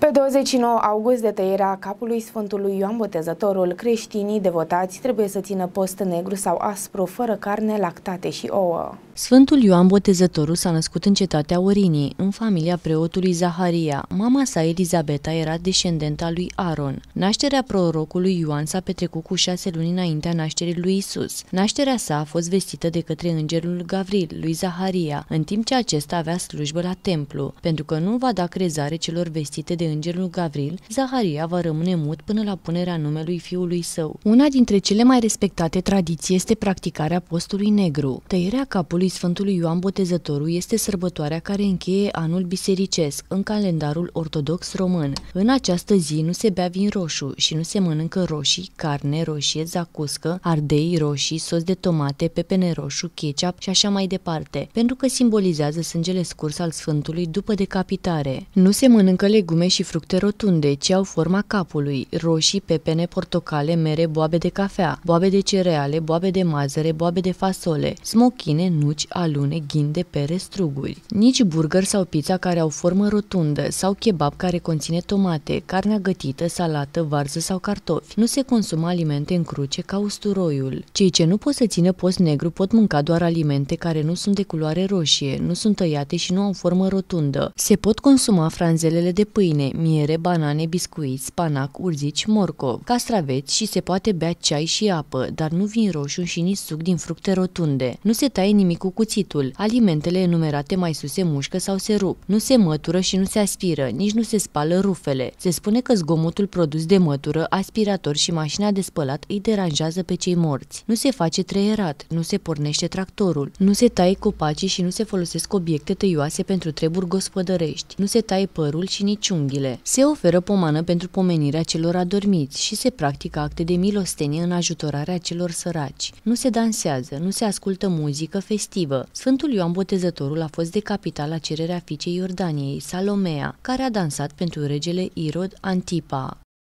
Pe 29 august de tăierea capului Sfântului Ioan Botezătorul, creștinii devotați trebuie să țină post negru sau aspru, fără carne, lactate și ouă. Sfântul Ioan Botezătorul s-a născut în cetatea Orinii, în familia preotului Zaharia. Mama sa, Elizabeta, era descendenta lui Aron. Nașterea prorocului Ioan s-a petrecut cu șase luni înaintea nașterii lui Isus. Nașterea sa a fost vestită de către îngerul Gavril, lui Zaharia, în timp ce acesta avea slujbă la templu, pentru că nu va da crezare celor vestite de îngerul Gavril, Zaharia va rămâne mut până la punerea numelui fiului său. Una dintre cele mai respectate tradiții este practicarea postului negru. Tăierea capului Sfântului Ioan Botezătorul este sărbătoarea care încheie anul bisericesc în calendarul ortodox român. În această zi nu se bea vin roșu și nu se mănâncă roșii, carne, roșie, zacuscă, ardei roșii, sos de tomate, pepene roșu, ketchup și așa mai departe, pentru că simbolizează sângele scurs al Sfântului după decapitare. Nu se mănâncă legume și și fructe rotunde ce au forma capului, roșii, pepene, portocale, mere, boabe de cafea, boabe de cereale, boabe de mazăre, boabe de fasole, smochine, nuci, alune, ghinde, pere, struguri. Nici burger sau pizza care au formă rotundă sau kebab care conține tomate, carnea gătită, salată, varză sau cartofi. Nu se consumă alimente în cruce ca usturoiul. Cei ce nu pot să țină post negru pot mânca doar alimente care nu sunt de culoare roșie, nu sunt tăiate și nu au formă rotundă. Se pot consuma franzelele de pâine, miere, banane, biscuiți, spanac, urzici, morcov, castraveți și se poate bea ceai și apă, dar nu vin roșu și nici suc din fructe rotunde. Nu se taie nimic cu cuțitul. Alimentele enumerate mai sus se mușcă sau se rup. Nu se mătură și nu se aspiră, nici nu se spală rufele. Se spune că zgomotul produs de mătură, aspirator și mașina de spălat îi deranjează pe cei morți. Nu se face treierat, nu se pornește tractorul, nu se taie copacii și nu se folosesc obiecte tăioase pentru treburi gospodărești, nu se taie părul și nici unghiile familiile. Se oferă pomană pentru pomenirea celor adormiți și se practică acte de milostenie în ajutorarea celor săraci. Nu se dansează, nu se ascultă muzică festivă. Sfântul Ioan Botezătorul a fost decapitat la cererea fiicei Iordaniei, Salomea, care a dansat pentru regele Irod Antipa.